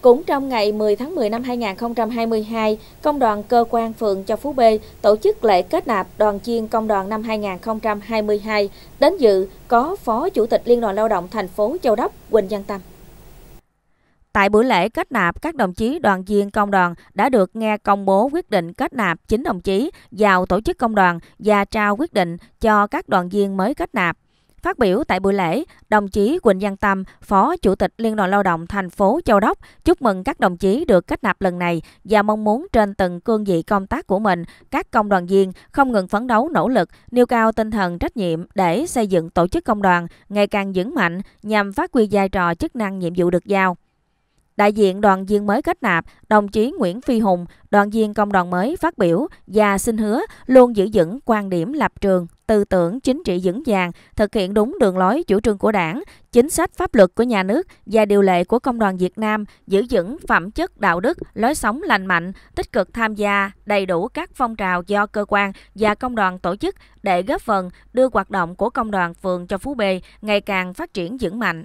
Cũng trong ngày 10 tháng 10 năm 2022, Công đoàn Cơ quan Phường Châu Phú B tổ chức lễ kết nạp đoàn chiên công đoàn năm 2022. Đến dự có Phó Chủ tịch Liên đoàn Lao động thành phố Châu Đốc Quỳnh Văn Tâm. Tại buổi lễ kết nạp, các đồng chí đoàn viên công đoàn đã được nghe công bố quyết định kết nạp 9 đồng chí vào tổ chức công đoàn và trao quyết định cho các đoàn viên mới kết nạp. Phát biểu tại buổi lễ, đồng chí Quỳnh Giang Tâm, Phó Chủ tịch Liên đoàn Lao động thành phố Châu Đốc chúc mừng các đồng chí được kết nạp lần này và mong muốn trên từng cương vị công tác của mình, các công đoàn viên không ngừng phấn đấu nỗ lực, nêu cao tinh thần trách nhiệm để xây dựng tổ chức công đoàn ngày càng vững mạnh nhằm phát huy vai trò chức năng nhiệm vụ được giao. Đại diện đoàn viên mới kết nạp, đồng chí Nguyễn Phi Hùng, đoàn viên công đoàn mới phát biểu và xin hứa luôn giữ vững quan điểm lập trường, tư tưởng chính trị vững vàng, thực hiện đúng đường lối chủ trương của đảng, chính sách pháp luật của nhà nước và điều lệ của công đoàn Việt Nam, giữ vững phẩm chất đạo đức, lối sống lành mạnh, tích cực tham gia đầy đủ các phong trào do cơ quan và công đoàn tổ chức để góp phần đưa hoạt động của công đoàn phường cho Phú Bê ngày càng phát triển vững mạnh.